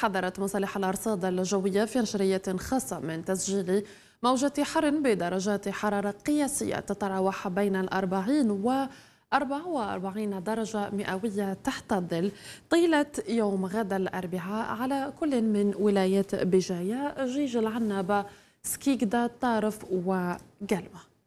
حذرت مصالح الأرصاد الجوية في نشرية خاصة من تسجيل موجة حر بدرجات حرارة قياسية تتراوح بين الأربعين و 44 درجة مئوية تحت الظل طيلة يوم غد الأربعاء على كل من ولايات بجاية جيج العنابة سكيكدا طارف وقلمة